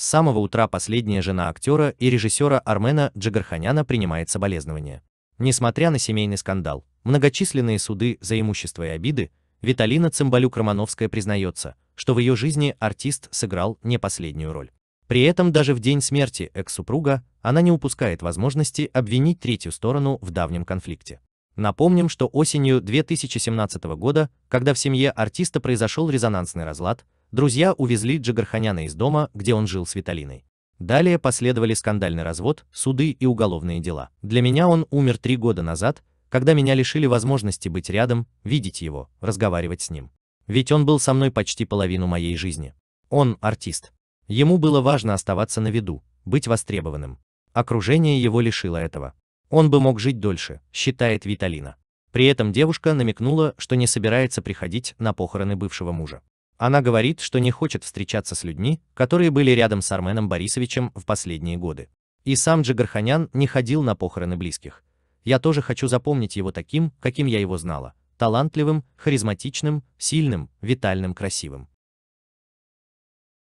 С самого утра последняя жена актера и режиссера Армена Джигарханяна принимает соболезнования. Несмотря на семейный скандал, многочисленные суды за имущество и обиды, Виталина Цымбалюк-Романовская признается, что в ее жизни артист сыграл не последнюю роль. При этом даже в день смерти экс-супруга она не упускает возможности обвинить третью сторону в давнем конфликте. Напомним, что осенью 2017 года, когда в семье артиста произошел резонансный разлад, друзья увезли Джигарханяна из дома, где он жил с Виталиной. Далее последовали скандальный развод, суды и уголовные дела. Для меня он умер три года назад, когда меня лишили возможности быть рядом, видеть его, разговаривать с ним. Ведь он был со мной почти половину моей жизни. Он артист. Ему было важно оставаться на виду, быть востребованным. Окружение его лишило этого. Он бы мог жить дольше, считает Виталина. При этом девушка намекнула, что не собирается приходить на похороны бывшего мужа. Она говорит, что не хочет встречаться с людьми, которые были рядом с Арменом Борисовичем в последние годы. И сам Джигарханян не ходил на похороны близких. Я тоже хочу запомнить его таким, каким я его знала, талантливым, харизматичным, сильным, витальным, красивым.